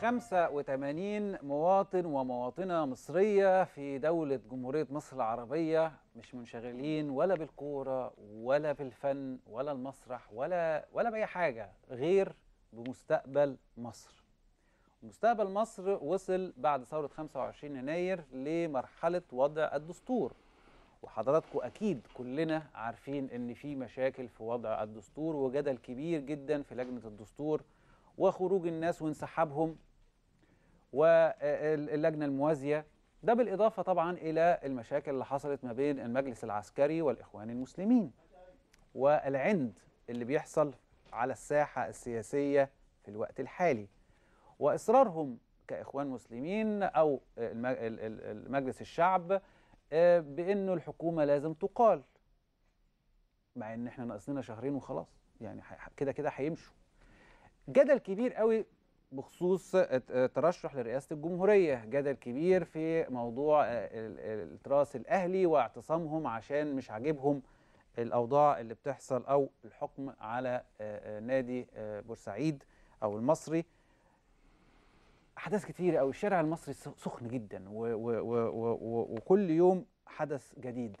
85 مواطن ومواطنة مصرية في دولة جمهورية مصر العربية مش منشغلين ولا بالكورة ولا بالفن ولا المسرح ولا ولا بأي حاجة غير بمستقبل مصر مستقبل مصر وصل بعد ثورة 25 يناير لمرحلة وضع الدستور وحضراتكم أكيد كلنا عارفين إن في مشاكل في وضع الدستور وجدل كبير جدا في لجنة الدستور وخروج الناس وانسحابهم واللجنة الموازية ده بالإضافة طبعا إلى المشاكل اللي حصلت ما بين المجلس العسكري والإخوان المسلمين والعند اللي بيحصل على الساحة السياسية في الوقت الحالي وإصرارهم كإخوان مسلمين أو مجلس الشعب آه، بأنه الحكومة لازم تقال مع ان احنا ناقصنا شهرين وخلاص يعني كده كده هيمشوا جدل كبير قوي بخصوص ترشح لرئاسة الجمهورية جدل كبير في موضوع آه، التراث الأهلي واعتصامهم عشان مش عاجبهم الأوضاع اللي بتحصل أو الحكم على آه، آه، نادي بورسعيد أو المصري أحداث كتير أو الشارع المصري سخن جدا وكل يوم حدث جديد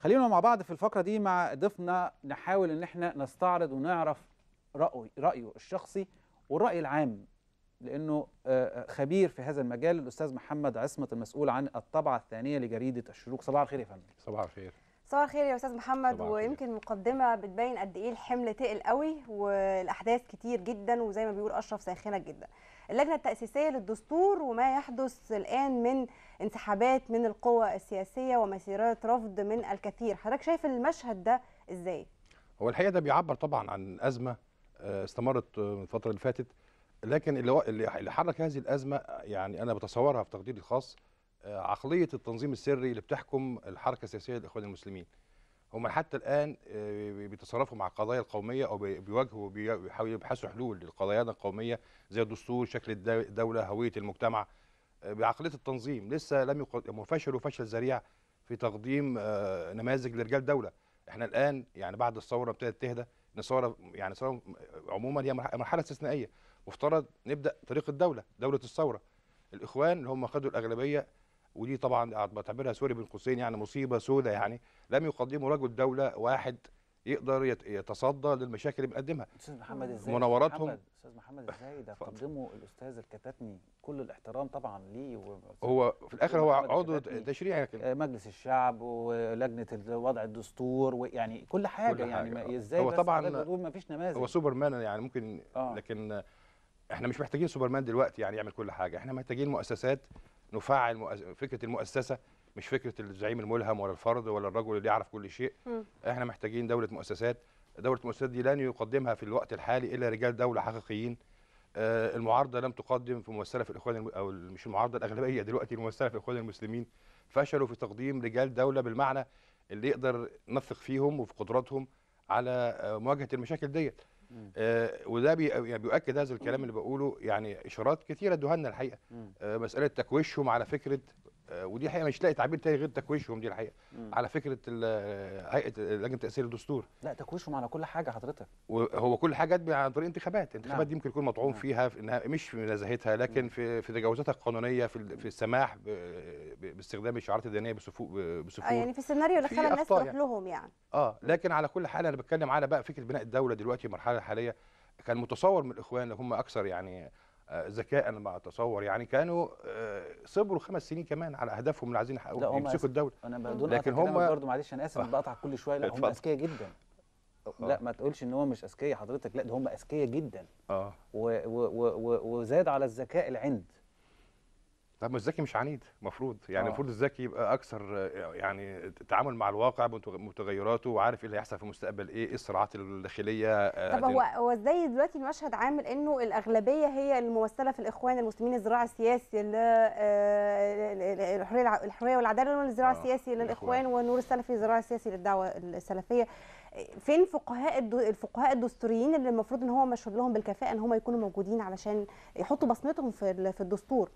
خلينا مع بعض في الفقرة دي مع ضيفنا نحاول إن احنا نستعرض ونعرف رأيه, رأيه الشخصي والرأي العام لأنه آه، آه، خبير في هذا المجال الأستاذ محمد عصمت المسؤول عن الطبعة الثانية لجريدة الشروق صباح الخير يا فندم صباح الخير صباح الخير يا استاذ محمد ويمكن مقدمه بتبين قد ايه الحمل تقل قوي والاحداث كتير جدا وزي ما بيقول اشرف ساخنه جدا اللجنه التاسيسيه للدستور وما يحدث الان من انسحابات من القوى السياسيه ومسيرات رفض من الكثير حضرتك شايف المشهد ده ازاي هو الحقيقه ده بيعبر طبعا عن ازمه آه، استمرت آه، من الفتره اللي فاتت لكن اللي اللي حرك هذه الازمه يعني انا بتصورها في تقديري الخاص آه، عقليه التنظيم السري اللي بتحكم الحركه السياسيه للاخوان المسلمين هم حتى الان بيتصرفوا مع القضايا القوميه او بيواجهوا بيحاولوا يبحثوا حلول للقضايا القوميه زي الدستور شكل الدوله هويه المجتمع بعقليه التنظيم لسه لم فشلوا فشل ذريع في تقديم نماذج لرجال دوله احنا الان يعني بعد الثوره ابتدت تهدى نصارى يعني نصارى عموما هي مرحله استثنائيه مفترض نبدا طريق الدوله دوله الثوره الاخوان اللي هم خدوا الاغلبيه ودي طبعا بعتبرها سوري بين قوسين يعني مصيبه سوداء يعني لم يقدموا رجل دوله واحد يقدر يتصدى للمشاكل اللي بيقدمها استاذ محمد ازاي مناوراتهم استاذ محمد ازاي ده قدمه الاستاذ الكتاتني كل الاحترام طبعا ليه و... هو في الاخر هو عضو تشريعي آه، مجلس الشعب ولجنه وضع الدستور ويعني كل حاجه كل حاجة يعني حاجة. آه. ازاي هو بس طبعا ما فيش نماذج هو سوبرمان يعني ممكن آه. لكن احنا مش محتاجين سوبرمان دلوقتي يعني يعمل كل حاجه احنا محتاجين مؤسسات نفعل مؤس... فكره المؤسسه مش فكره الزعيم الملهم ولا الفرد ولا الرجل اللي يعرف كل شيء م. احنا محتاجين دوله مؤسسات دوله المؤسسات دي لن يقدمها في الوقت الحالي الا رجال دوله حقيقيين آه المعارضه لم تقدم في ممثله في الاخوان الم... او مش المعارضه الاغلبيه دلوقتي الممثله في الاخوان المسلمين فشلوا في تقديم رجال دوله بالمعنى اللي يقدر نثق فيهم وفي قدراتهم على آه، مواجهه المشاكل ديت آه وده بي يعني بيؤكد هذا الكلام اللي بقوله يعني اشارات كثيره ادوها الحقيقه آه مساله تكويشهم على فكره آه، ودي حقيقه مش لاقي تعبير تاني غير تكويشهم دي الحقيقه على فكره آه، هيئه لجنه تاثير الدستور لا تكويشهم على كل حاجه حضرتك هو كل حاجه عن طريق انتخابات الانتخابات نعم. دي يمكن يكون مطعون نعم. فيها في انها مش في نزاهتها لكن في في تجاوزاتها القانونيه في, في السماح باستخدام الشعارات الدينيه بسفور بسفور آه يعني في السيناريو اللي خلى الناس تروح يعني. لهم يعني اه لكن على كل حال انا بتكلم على بقى فكره بناء الدوله دلوقتي المرحله الحاليه كان متصور من الاخوان هم اكثر يعني آه، ذكاء مع اتصور يعني كانوا آه، صبروا خمس سنين كمان على اهدافهم اللي عايزين يحققوها يمسكوا الدوله انا بدون لكن هم برضه معلش انا اسف آه. بقطع كل شويه لا هم اذكياء جدا أوه. لا ما تقولش ان هو مش اذكياء حضرتك لا ده هم اذكياء جدا اه وزاد على الذكاء العند طب ما الذكي مش عنيد المفروض يعني آه. المفروض الذكي يبقى اكثر يعني تعامل مع الواقع بمتغيراته وعارف ايه اللي هيحصل في المستقبل ايه ايه الصراعات الداخليه آه، طب هو هو ازاي دلوقتي المشهد عامل انه الاغلبيه هي الممثله في الاخوان المسلمين الزراع السياسي آه، الحريه الحريه والعداله والزراعه السياسي للاخوان ونور السلفي الزراع السياسي للدعوه السلفيه فين فقهاء الفقهاء الدستوريين اللي المفروض ان هو مشهور لهم بالكفاءه ان هم يكونوا موجودين علشان يحطوا بصمتهم في في الدستور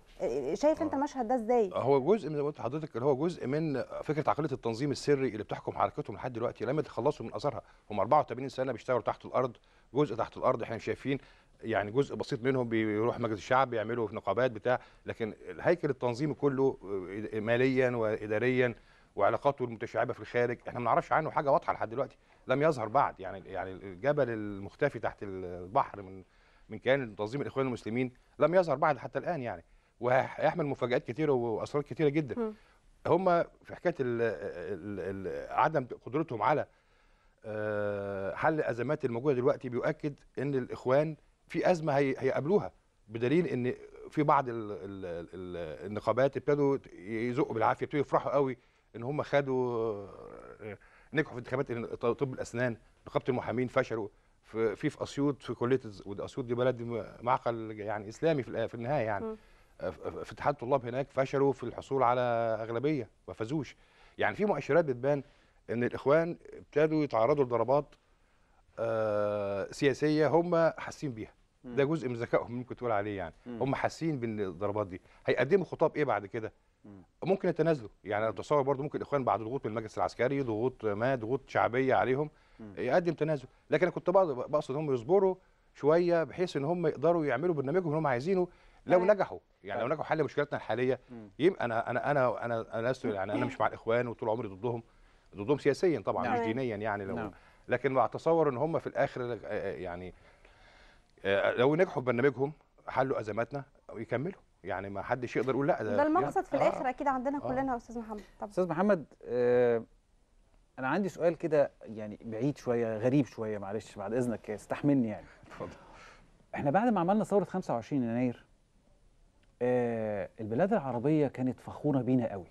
شايف انت آه. المشهد ده ازاي هو جزء من قلت لحضرتك اللي هو جزء من فكره عقليه التنظيم السري اللي بتحكم حركتهم لحد دلوقتي لم يتخلصوا من اثرها هم 84 سنه بيشتغلوا تحت الارض جزء تحت الارض احنا شايفين يعني جزء بسيط منهم بيروح مجلس الشعب يعملوا في نقابات بتاع لكن الهيكل التنظيمي كله ماليا واداريا وعلاقاته المتشعبه في الخارج احنا ما نعرفش عنه حاجه واضحه لحد دلوقتي لم يظهر بعد يعني يعني الجبل المختفي تحت البحر من من كيان تنظيم الاخوان المسلمين لم يظهر بعد حتى الان يعني وهيحمل مفاجات كثيره واسرار كثيره جدا هم في حكايه الـ الـ الـ عدم قدرتهم على آه، حل الازمات الموجوده دلوقتي بيؤكد ان الاخوان في ازمه هيقابلوها بدليل ان في بعض الـ الـ الـ النقابات ابتدوا يزقوا بالعافيه ابتدوا يفرحوا قوي ان هم خدوا نجحوا في انتخابات طب الاسنان نقابه المحامين فشلوا في في, في اسيوط في كليه اسيوط دي بلد معقل يعني اسلامي في, في النهايه يعني في اتحاد آه، الطلاب هناك فشلوا في الحصول على اغلبيه ما فازوش يعني في مؤشرات بتبان ان الاخوان ابتدوا يتعرضوا لضربات آه، سياسيه هم حاسين بيها ده جزء من ذكائهم ممكن تقول عليه يعني هم حاسين بالضربات دي هيقدموا خطاب ايه بعد كده ممكن يتنازلوا يعني انا بتصور برضو ممكن الاخوان بعد ضغوط من المجلس العسكري ضغوط ما ضغوط شعبيه عليهم يقدم تنازل لكن انا كنت بقصد هم يصبروا شويه بحيث ان هم يقدروا يعملوا برنامجهم اللي هم عايزينه لو نجحوا يعني لو طيب. نجحوا حل مشكلتنا الحاليه يبقى انا انا انا انا انا يعني انا مش مع الاخوان وطول عمري ضدهم ضدهم سياسيا طبعا نعم. مش دينيا يعني لو نعم. لكن اتصور ان هم في الاخر آه، آه، يعني آه، لو نجحوا ببرنامجهم حلوا ازماتنا يكملوا يعني ما حدش يقدر يقول لا ده, ده المقصد يعني في الاخر آه. اكيد عندنا آه. كلنا يا آه. استاذ محمد طب استاذ محمد آه انا عندي سؤال كده يعني بعيد شويه غريب شويه معلش بعد اذنك استحملني يعني اتفضل احنا بعد ما عملنا ثوره 25 يناير آه البلاد العربيه كانت فخوره بينا قوي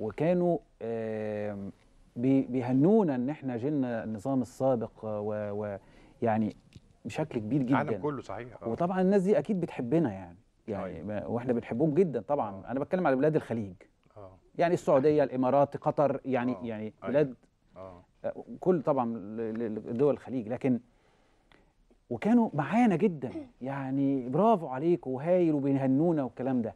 وكانوا آه بيهنونا ان احنا جيلنا النظام السابق آه، ويعني بشكل كبير جدا العالم كله صحيح آه. وطبعا الناس دي اكيد بتحبنا يعني يعني طيب. واحنا بنحبهم جدا طبعا آه. انا بتكلم على بلاد الخليج آه. يعني السعوديه الامارات قطر يعني آه. يعني أيوه. بلاد كل طبعا دول الخليج لكن وكانوا معانا جدا يعني برافو عليك وهايل وبيهنونا والكلام ده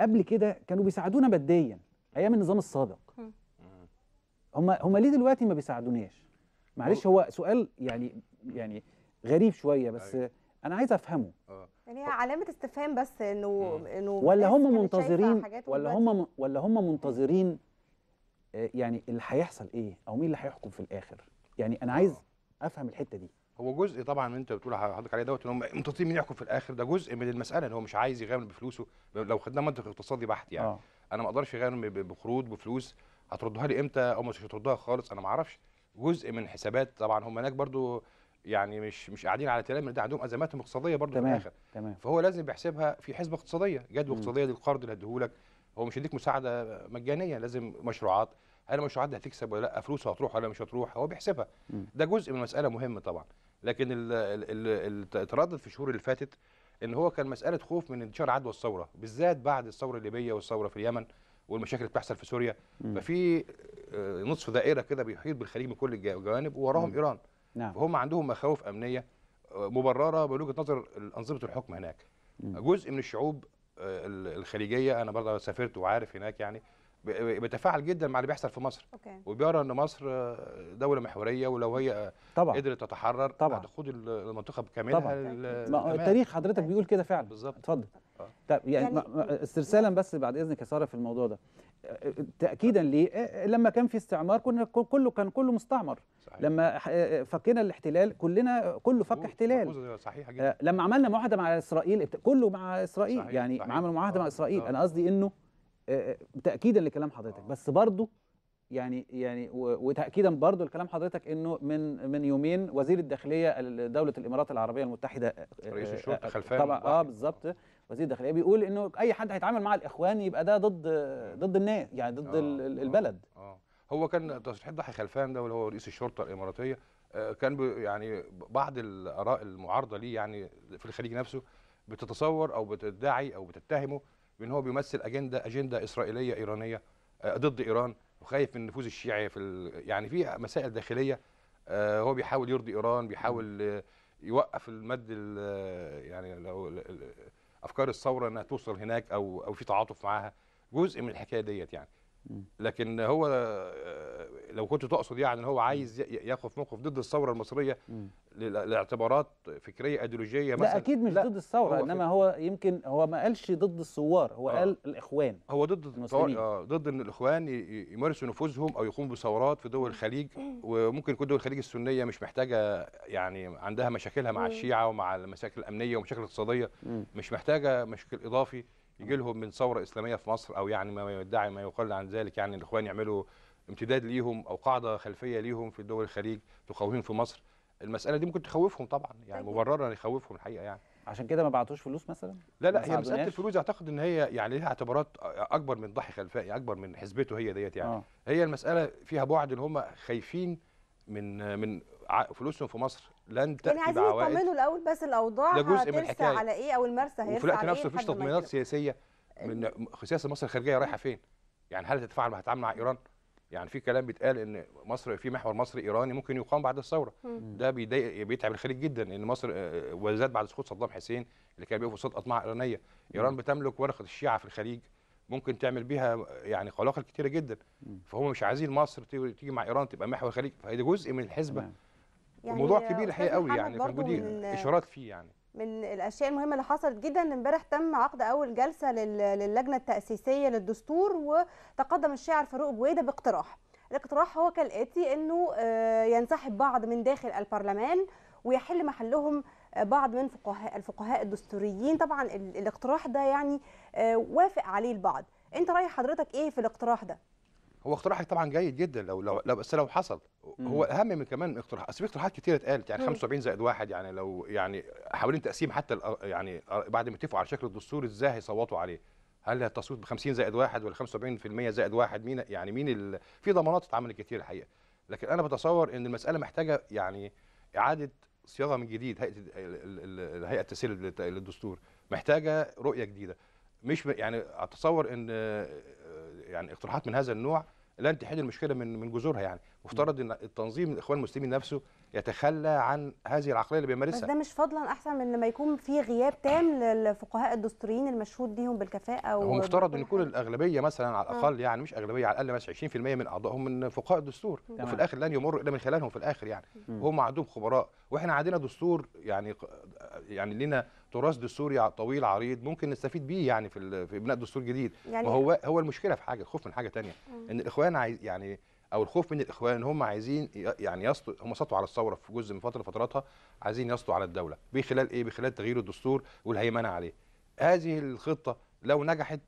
قبل كده كانوا بيساعدونا ماديا ايام النظام السابق هم هم ليه دلوقتي ما بيساعدوناش معلش هو سؤال يعني يعني غريب شويه بس أيوه. انا عايز افهمه أوه. يعني علامه استفهام بس انه انه ولا هم منتظرين ولا آه، هم ولا هم منتظرين يعني اللي هيحصل ايه او مين اللي هيحكم في الاخر يعني انا عايز افهم الحته دي هو جزء طبعا من انت بتقول حضرتك عليه دوت ان هم منتظرين مين يحكم في الاخر ده جزء من المساله ان هو مش عايز يغامر بفلوسه لو خدنا منطق اقتصادي بحت يعني آه. انا ما اقدرش اغامر بقروض بفلوس هتردها لي امتى او مش هتردها خالص انا ما اعرفش جزء من حسابات طبعا هم هناك برضو يعني مش مش قاعدين على تلام ده عندهم ازماتهم اقتصاديه برضه تمام في الاخر تمام فهو لازم بيحسبها في حسبه اقتصاديه جدوى اقتصاديه للقرض اللي هديهولك هو مش هيديك مساعده مجانيه لازم مشروعات هل المشروعات دي هتكسب ولا لا فلوسها هتروح ولا مش هتروح هو بيحسبها ده جزء من المساله مهم طبعا لكن التردد في الشهور اللي فاتت ان هو كان مساله خوف من انتشار عدوى الثوره بالذات بعد الثوره الليبيه والثوره في اليمن والمشاكل اللي بتحصل في سوريا ففي آه، نصف دائره كده بيحيط بالخليج من كل الجوانب ووراهم ايران نعم. وهم عندهم مخاوف امنيه آه، مبرره من وجهه نظر انظمه الحكم هناك م. جزء من الشعوب آه، الخليجيه انا برضه سافرت وعارف هناك يعني بيتفاعل جدا مع اللي بيحصل في مصر أوكي. وبيرى ان مصر آه، دوله محوريه ولو هي طبعا. قدرت تتحرر طبعا هتقود المنطقه بكاملها طبعا التاريخ حضرتك بيقول كده فعلا بالظبط اتفضل طب يعني, يعني استرسالا بس بعد اذنك يا ساره في الموضوع ده تاكيدا ليه آه، آه، لما كان في استعمار كنا كله كان كله مستعمر صحيح. لما آه، فكينا الاحتلال كلنا كله فك احتلال صحيح جدا. لما عملنا معاهده مع اسرائيل كله مع اسرائيل صحيح. يعني صحيح. عملوا معاهده مع اسرائيل صحيح. انا قصدي انه تاكيدا لكلام حضرتك بس برضه يعني يعني وتاكيدا برضه لكلام حضرتك انه من من يومين وزير الداخليه دوله الامارات العربيه المتحده رئيس الشرطه خلفان طبعا اه بالظبط وزير الداخليه بيقول انه اي حد هيتعامل مع الاخوان يبقى ده ضد ضد الناس يعني ضد آه،, آه البلد آه هو كان تصريح ضحى خلفان ده اللي هو رئيس الشرطه الاماراتيه آه، كان يعني بعض الاراء المعارضه ليه يعني في الخليج نفسه بتتصور او بتدعي او بتتهمه بان هو بيمثل اجنده اجنده اسرائيليه ايرانيه آه، ضد ايران وخايف من النفوذ الشيعي في يعني في مسائل داخليه هو بيحاول يرضي ايران بيحاول يوقف المد يعني لو افكار الثوره انها توصل هناك او او في تعاطف معاها جزء من الحكايه ديت يعني لكن هو آه، لو كنت تقصد يعني ان هو عايز ياخد موقف ضد الثوره المصريه لاعتبارات فكريه ايديولوجيه مثلا لا اكيد مش لا ضد الثوره هو انما إيه؟ هو يمكن هو ما قالش ضد الثوار هو آه قال الاخوان هو ضد المسلمين آه ضد ان الاخوان يمارسوا نفوذهم او يقوموا بثورات في دول الخليج وممكن يكون دول الخليج السنيه مش محتاجه يعني عندها مشاكلها مع الشيعه ومع المشاكل الامنيه والمشاكل الاقتصاديه مش محتاجه مشكل اضافي يجي لهم من ثوره اسلاميه في مصر او يعني ما يدعي ما يقال عن ذلك يعني الاخوان يعملوا امتداد ليهم او قاعده خلفيه ليهم في دول الخليج تقويهم في مصر المساله دي ممكن تخوفهم طبعا يعني طيب. مبرره يخوفهم الحقيقه يعني عشان كده ما بعتوش فلوس مثلا لا لا هي مساله الفلوس اعتقد ان هي يعني ليها اعتبارات اكبر من ضحي خلفائي يعني اكبر من حزبته هي ديت يعني آه. هي المساله فيها بعد ان هم خايفين من من فلوسهم في مصر لن يعني تاتي يعني عايزين يطمنوا الاول بس الاوضاع ده جزء من الحكايه على ايه او المرسى هيرسى وفي الوقت نفسه إيه؟ مفيش تطمينات سياسيه من سياسه مصر الخارجيه رايحه فين؟ يعني هل هتتفاعل هتتعامل مع ايران؟ يعني في كلام بيتقال ان مصر في محور مصري ايراني ممكن يقام بعد الثوره ده بيضايق بيتعب الخليج جدا ان مصر آه، وزاد بعد سقوط صدام حسين اللي كان بيقف وسط اطماع ايرانيه ايران بتملك ورقه الشيعه في الخليج ممكن تعمل بيها يعني قلاقل كتيره جدا فهم مش عايزين مصر تيجي مع ايران تبقى محور الخليج فده جزء من الحسبه يعني موضوع كبير الحقيقه قوي يعني في المدير اشارات فيه يعني من الاشياء المهمه اللي حصلت جدا امبارح تم عقد اول جلسه للجنه التاسيسيه للدستور وتقدم الشاعر فاروق بويده باقتراح الاقتراح هو كالاتي انه آه، ينسحب بعض من داخل البرلمان ويحل محلهم آه، بعض من فقهاء الفقهاء الدستوريين طبعا الاقتراح ده يعني آه، وافق عليه البعض انت راي حضرتك ايه في الاقتراح ده هو اقتراحك طبعا جيد جدا لو لو, لو بس لو حصل هو اهم من كمان اقتراح اصل في اقتراحات كتيره اتقالت يعني 75 زائد واحد يعني لو يعني حوالين تقسيم حتى يعني بعد ما اتفقوا على شكل الدستور ازاي هيصوتوا عليه هل التصويت ب 50 زائد واحد ولا 75% زائد واحد مين يعني مين ال... في ضمانات اتعملت كتير الحقيقه لكن انا بتصور ان المساله محتاجه يعني اعاده صياغه من جديد هيئه الهيئه التسهيل للدستور محتاجه رؤيه جديده مش يعني اتصور ان يعني اقتراحات من هذا النوع لن تحل المشكله من من جذورها يعني وافترض ان التنظيم الاخوان المسلمين نفسه يتخلى عن هذه العقليه اللي بيمارسها بس ده مش فضلا احسن من لما يكون في غياب تام للفقهاء الدستوريين المشهود ليهم بالكفاءه هو مفترض ان يكون الاغلبيه مثلا على آه. الاقل يعني مش اغلبيه على الاقل بس 20% من اعضائهم من فقهاء الدستور تمام. وفي الاخر لن يمر الا من خلالهم في الاخر يعني وهم عندهم خبراء واحنا عندنا دستور يعني يعني لنا تراث دستوري طويل عريض ممكن نستفيد بيه يعني في, في بناء دستور جديد يعني وهو هو هو المشكله في حاجه الخوف من حاجه ثانيه آه. ان الاخوان عايز يعني او الخوف من الاخوان ان هم عايزين يعني يسطوا هم سطوا على الثوره في جزء من فتره فتراتها عايزين يسطوا على الدوله بخلال ايه بخلال تغيير الدستور والهيمنه عليه هذه الخطه لو نجحت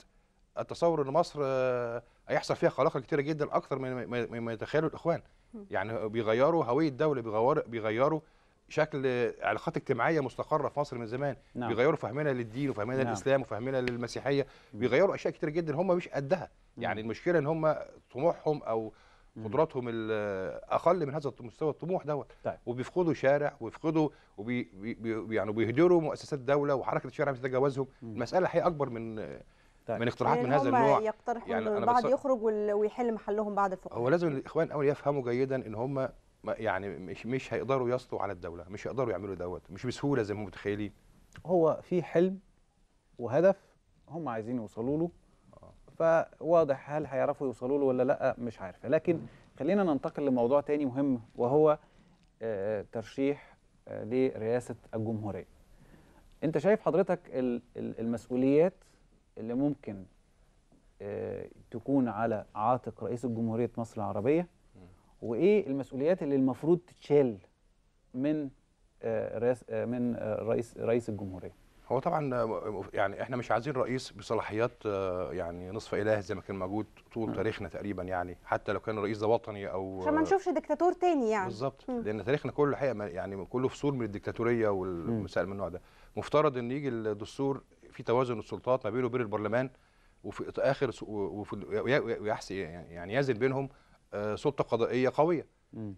اتصور ان مصر آه، هيحصل فيها خلاقه كتيره جدا اكثر من ما يتخيله الاخوان يعني بيغيروا هويه الدوله بيغيروا بيغيروا شكل علاقات اجتماعيه مستقره في مصر من زمان نعم. بيغيروا فهمنا للدين وفهمنا نعم. للاسلام وفهمنا للمسيحيه بيغيروا اشياء كتير جدا هم مش قدها يعني المشكله ان هم طموحهم او قدراتهم اقل من هذا مستوى الطموح دوت طيب. وبيفقدوا شارع وبيفقدوا وبي بي يعني بيهدروا مؤسسات دوله وحركه الشارع بتتجاوزهم المساله هي اكبر من طيب. من اقتراحات يعني من هذا النوع يقترحوا يعني البعض يخرج ويحل محلهم بعد الفقر هو لازم الاخوان الاول يفهموا جيدا ان هم يعني مش مش هيقدروا يسطوا على الدوله مش هيقدروا يعملوا دوت مش بسهوله زي ما متخيلين هو في حلم وهدف هم عايزين يوصلوا له فواضح هل هيعرفوا يوصلوا له ولا لا مش عارف لكن خلينا ننتقل لموضوع تاني مهم وهو آه، ترشيح آه، لرئاسه الجمهوريه انت شايف حضرتك المسؤوليات اللي ممكن آه، تكون على عاتق رئيس الجمهوريه مصر العربيه وايه المسؤوليات اللي المفروض تتشال من من رئيس رئيس الجمهوريه هو طبعا يعني احنا مش عايزين رئيس بصلاحيات يعني نصف اله زي ما كان موجود طول تاريخنا تقريبا يعني حتى لو كان الرئيس ده وطني او عشان ما نشوفش دكتاتور تاني يعني بالظبط لان تاريخنا كله الحقيقه يعني كله فصول من الدكتاتوريه والمسائل من النوع ده مفترض ان يجي الدستور في توازن السلطات ما بينه وبين البرلمان وفي اخر ويحسي يعني يزن بينهم آه، سلطه قضائيه قويه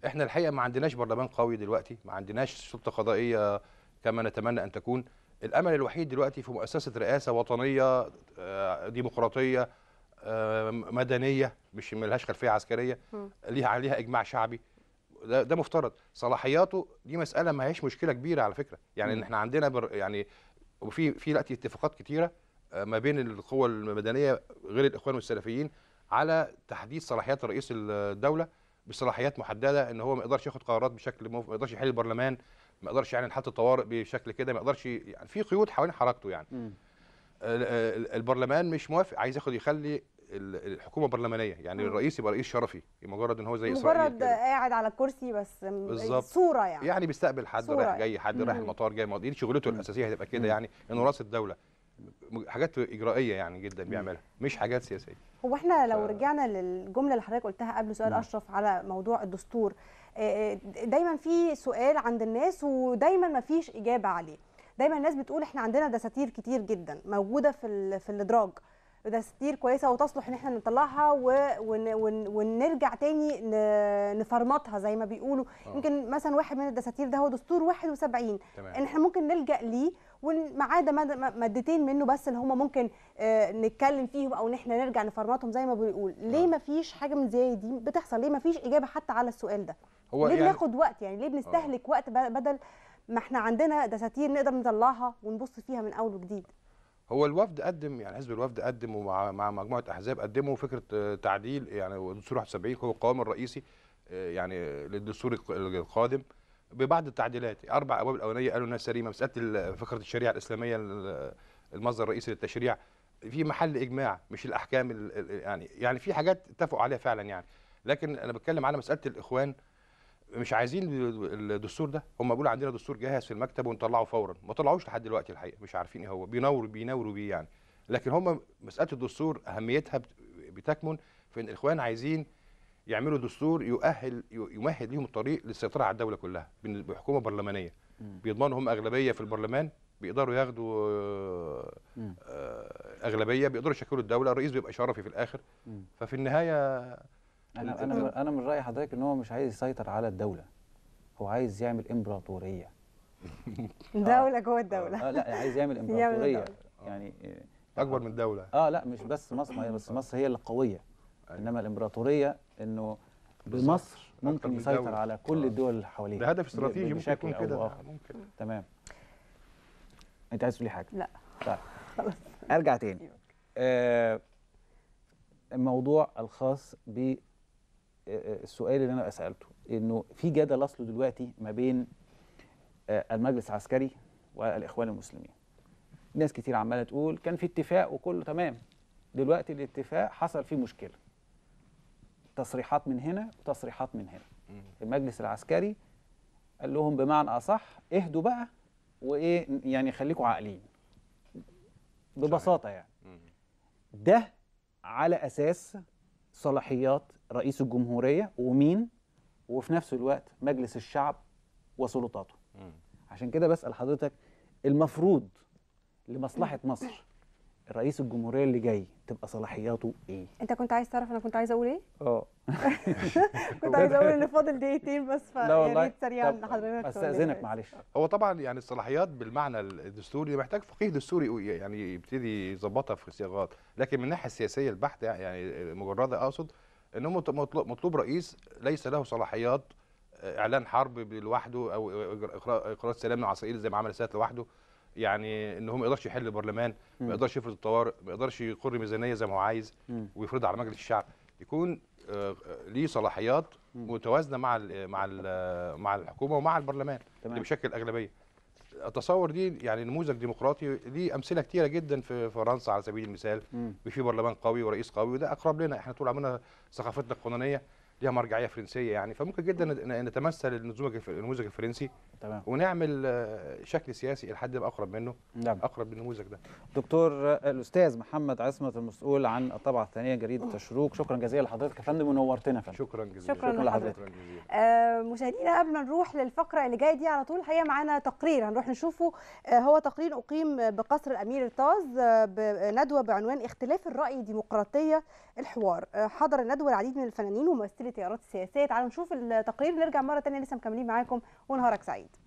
احنا الحقيقه ما عندناش برلمان قوي دلوقتي ما عندناش سلطه قضائيه كما نتمنى ان تكون الامل الوحيد دلوقتي في مؤسسه رئاسه وطنيه آه، ديمقراطيه آه، مدنيه مش ملهاش خلفيه عسكريه ليها عليها اجماع شعبي ده, ده مفترض صلاحياته دي مساله ما هيش مشكله كبيره على فكره يعني ان احنا عندنا بر يعني وفي في دلوقتي اتفاقات كتيره آه، ما بين القوى المدنيه غير الاخوان والسلفيين على تحديد صلاحيات رئيس الدوله بصلاحيات محدده ان هو ما يقدرش ياخد قرارات بشكل ما يقدرش يحل البرلمان ما يقدرش يعني نحط الطوارئ بشكل كده ما يقدرش يعني في قيود حوالين حركته يعني مم. البرلمان مش موافق عايز ياخد يخلي الحكومه برلمانيه يعني مم. الرئيس يبقى رئيس شرفي مجرد ان هو زي اسرائيل مجرد قاعد على الكرسي بس بالظبط صوره يعني يعني بيستقبل حد رايح جاي حد رايح المطار جاي دي شغلته الاساسيه هتبقى كده يعني انه راس الدوله حاجات اجرائيه يعني جدا بيعملها مش حاجات سياسيه هو احنا لو ف... رجعنا للجمله اللي حضرتك قلتها قبل سؤال نعم. اشرف على موضوع الدستور آه، آه، دايما في سؤال عند الناس ودايما ما فيش اجابه عليه دايما الناس بتقول احنا عندنا دساتير كتير جدا موجوده في في الادراج دساتير كويسه وتصلح ان احنا نطلعها ون ون ونرجع تاني نفرمطها زي ما بيقولوا آه. يمكن مثلا واحد من الدساتير ده هو دستور 71 تمام. ان احنا ممكن نلجا ليه وما عدا مادتين منه بس اللي هم ممكن آه، نتكلم فيهم او ان احنا نرجع نفرمطهم زي ما بنقول نعم. ليه ما فيش حاجه من زي دي بتحصل ليه ما فيش اجابه حتى على السؤال ده هو ليه يعني بناخد وقت يعني ليه بنستهلك أوه. وقت بدل ما احنا عندنا دساتير نقدر نطلعها ونبص فيها من اول وجديد هو الوفد قدم يعني حزب الوفد قدم ومع مع مجموعه احزاب قدموا فكره آه، تعديل يعني دستور 71 هو القوام الرئيسي آه، يعني للدستور القادم ببعض التعديلات اربع ابواب الاولانيه قالوا انها سليمه مساله فكره الشريعه الاسلاميه المصدر الرئيسي للتشريع في محل اجماع مش الاحكام يعني يعني في حاجات اتفقوا عليها فعلا يعني لكن انا بتكلم على مساله الاخوان مش عايزين الدستور ده هم بيقولوا عندنا دستور جاهز في المكتب ونطلعه فورا ما طلعوش لحد دلوقتي الحقيقه مش عارفين ايه هو بينور بينوروا بيه يعني لكن هم مساله الدستور اهميتها بتكمن في ان الاخوان عايزين يعملوا دستور يؤهل يمهد لهم الطريق للسيطره على الدوله كلها بحكومه برلمانيه بيضمنوا هم اغلبيه في البرلمان بيقدروا ياخدوا آه، اغلبيه بيقدروا يشكلوا الدوله الرئيس بيبقى شرفي في الاخر ففي النهايه انا انا انا من راي حضرتك ان هو مش عايز يسيطر على الدوله هو عايز يعمل امبراطوريه دوله جوه الدوله آه, آه، لا عايز يعمل امبراطوريه يعني آه، اكبر من دوله اه لا مش بس مصر بس مصر هي اللي قويه أيوة. انما الامبراطوريه انه بمصر ممكن يسيطر على كل آه. الدول اللي حواليه بهدف استراتيجي ممكن يكون كده ممكن تمام انت عايز تقولي حاجه لا طيب خلاص ارجع تاني أيوة. آه الموضوع الخاص ب آه، آه، السؤال اللي انا سالته انه في جدل اصله دلوقتي ما بين آه، المجلس العسكري والاخوان المسلمين ناس كتير عماله تقول كان في اتفاق وكله تمام دلوقتي الاتفاق حصل فيه مشكله تصريحات من هنا وتصريحات من هنا المجلس العسكري قال لهم بمعنى اصح اهدوا بقى وايه يعني خليكم عاقلين ببساطه يعني ده على اساس صلاحيات رئيس الجمهوريه ومين وفي نفس الوقت مجلس الشعب وسلطاته عشان كده بسال حضرتك المفروض لمصلحه مصر رئيس الجمهوريه اللي جاي تبقى صلاحياته ايه انت كنت عايز تعرف انا كنت عايز اقول ايه اه كنت عايز اقول ان فاضل دقيقتين بس فيا ريت سريعا حضرتك استاذنك معلش هو طبعا يعني الصلاحيات بالمعنى الدستوري محتاج فقيه دستوري يعني يبتدي يظبطها في صياغات لكن من الناحيه السياسيه البحته يعني مجرد اقصد ان هو مطلوب رئيس ليس له صلاحيات آه، اعلان حرب لوحده او اقرار سلام مع اسرائيل زي ما عمل السادات لوحده يعني ان هو ما يقدرش يحل برلمان ما يقدرش يفرض الطوارئ ما يقدرش يقر ميزانيه زي ما هو عايز ويفرضها على مجلس الشعب يكون آه، ليه صلاحيات متوازنه مع الـ مع الـ مع الحكومه ومع البرلمان تمام. اللي بيشكل اغلبيه اتصور دي يعني نموذج ديمقراطي ليه امثله كتيره جدا في فرنسا على سبيل المثال في برلمان قوي ورئيس قوي وده اقرب لنا احنا طول عمرنا ثقافتنا القانونيه ليها مرجعيه فرنسيه يعني فممكن جدا نتمثل النموذج الفرنسي تمام ونعمل آه، شكل سياسي لحد ما اقرب منه نعم. اقرب للنموذج ده دكتور آه، الاستاذ محمد عصمت المسؤول عن الطبعه الثانيه جريده تشروق شكرا جزيلا لحضرتك يا فندم ونورتنا فندم شكرا جزيلا شكرا, شكرا لحضرتك آه مشاهدينا قبل ما نروح للفقره اللي جايه دي على طول الحقيقه معانا تقرير هنروح نشوفه آه هو تقرير اقيم بقصر الامير طاز آه بندوه بعنوان اختلاف الراي ديمقراطيه الحوار آه حضر الندوه العديد من الفنانين وممثلي سلسله تيارات السياسيه تعالوا نشوف التقرير نرجع مره ثانيه لسه مكملين معاكم ونهارك سعيد